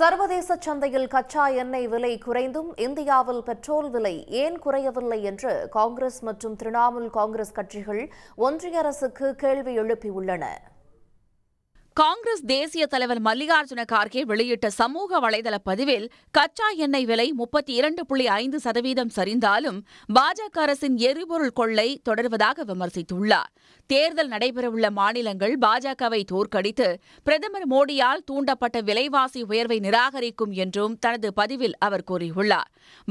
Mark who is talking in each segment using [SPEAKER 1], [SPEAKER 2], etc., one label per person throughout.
[SPEAKER 1] சர்வதேச சந்தையில் கச்சா எண்ணெய் விலை குறைந்தும் இந்தியாவில் பெட்ரோல் விலை ஏன் குறையவில்லை என்று காங்கிரஸ் மற்றும் திரிணாமுல் காங்கிரஸ் கட்சிகள் ஒன்றிய அரசுக்கு கேள்வி எழுப்பியுள்ளன காங்கிரஸ் தேசிய தலைவர் மல்லிகார்ஜுன கார்கே வெளியிட்ட சமூக வலைதள பதிவில் கச்சா எண்ணெய் விலை முப்பத்தி இரண்டு புள்ளி ஐந்து சதவீதம் சரிந்தாலும் பாஜக அரசின் எரிபொருள் கொள்ளை தொடர்வதாக விமர்சித்துள்ளார் தேர்தல் நடைபெறவுள்ள மாநிலங்கள் பாஜகவை தோற்கடித்து பிரதமர் மோடியால் தூண்டப்பட்ட விலைவாசி உயர்வை நிராகரிக்கும் என்றும் தனது பதிவில் அவர் கூறியுள்ளார்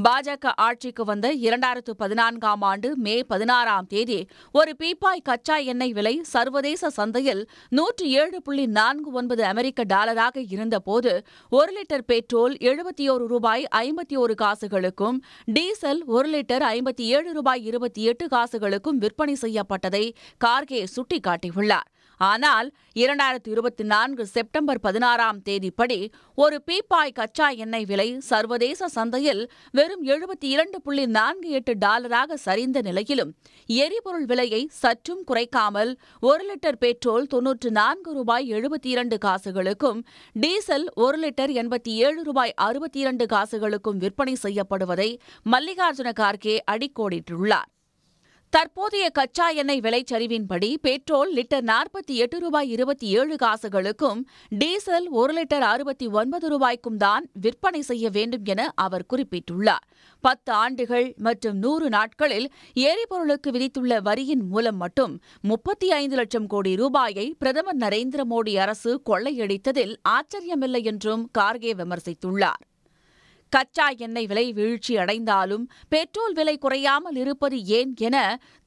[SPEAKER 1] பாஜக ஆட்சிக்கு வந்த இரண்டாயிரத்து பதினான்காம் ஆண்டு மே பதினாறாம் தேதி ஒரு பீப்பாய் கச்சா எண்ணெய் விலை சர்வதேச சந்தையில் நூற்றி ஏழு புள்ளி நான்கு ஒன்பது அமெரிக்க டாலராக இருந்தபோது ஒரு லிட்டர் பெட்ரோல் எழுபத்தி ஒரு ரூபாய் ஐம்பத்தி ஒரு காசுகளுக்கும் டீசல் ஒரு லிட்டர் ஐம்பத்தி ஏழு ரூபாய் இருபத்தி எட்டு காசுகளுக்கும் விற்பனை செய்யப்பட்டதை கார்கே சுட்டிக்காட்டியுள்ளார் ஆனால் இரண்டாயிரத்தி இருபத்தி நான்கு செப்டம்பர் பதினாறாம் தேதிப்படி ஒரு பீப்பாய் கச்சா எண்ணெய் விலை சர்வதேச சந்தையில் வெறும் எழுபத்தி இரண்டு புள்ளி நான்கு எட்டு டாலராக சரிந்த நிலையிலும் எரிபொருள் விலையை சற்றும் குறைக்காமல் ஒரு லிட்டர் பெட்ரோல் தொன்னூற்று நான்கு ரூபாய் எழுபத்தி இரண்டு காசுகளுக்கும் டீசல் ஒரு லிட்டர் எண்பத்தி ஏழு ரூபாய் அறுபத்தி இரண்டு காசுகளுக்கும் விற்பனை செய்யப்படுவதை மல்லிகார்ஜுன கார்கே அடிக்கோடிட்டுள்ளார் தற்போதைய கச்சா எண்ணெய் விலைச்சரிவின்படி பெட்ரோல் லிட்டர் நாற்பத்தி எட்டு ரூபாய் இருபத்தி ஏழு காசுகளுக்கும் டீசல் ஒரு லிட்டர் அறுபத்தி ஒன்பது ரூபாய்க்கும் தான் விற்பனை செய்ய வேண்டும் என அவர் குறிப்பிட்டுள்ளார் பத்து ஆண்டுகள் மற்றும் நூறு நாட்களில் எரிபொருளுக்கு விதித்துள்ள வரியின் மூலம் மட்டும் முப்பத்தி ஐந்து லட்சம் கோடி ரூபாயை பிரதமர் நரேந்திர மோடி அரசு கொள்ளையடித்ததில் ஆச்சரியமில்லை என்றும் கார்கே விமர்சித்துள்ளார் கச்சா எண்ணெய் விலை வீழ்ச்சி அடைந்தாலும் பெட்ரோல் விலை குறையாமல் இருப்பது ஏன் என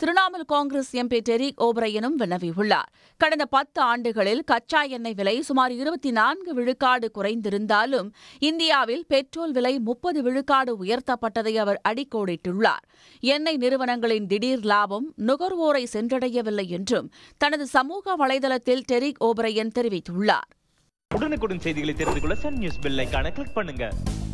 [SPEAKER 1] திரிணாமுல் காங்கிரஸ் எம்பி டெரிக் ஓபரையனும் வினவியுள்ளார் கடந்த பத்து ஆண்டுகளில் கச்சா எண்ணெய் விலை சுமார் இருபத்தி நான்கு விழுக்காடு குறைந்திருந்தாலும் இந்தியாவில் பெட்ரோல் விலை முப்பது விழுக்காடு உயர்த்தப்பட்டதை அவர் அடிக்கோடிட்டுள்ளார் எண்ணெய் நிறுவனங்களின் திடீர் லாபம் நுகர்வோரை சென்றடையவில்லை என்றும் தனது சமூக வலைதளத்தில் டெரிக் ஓபரையன் தெரிவித்துள்ளார் உடனுக்குடன் செய்திகளை தெரிந்து கொள்ள சன் நியூஸ் பில்லைக்கான கிளிக் பண்ணுங்க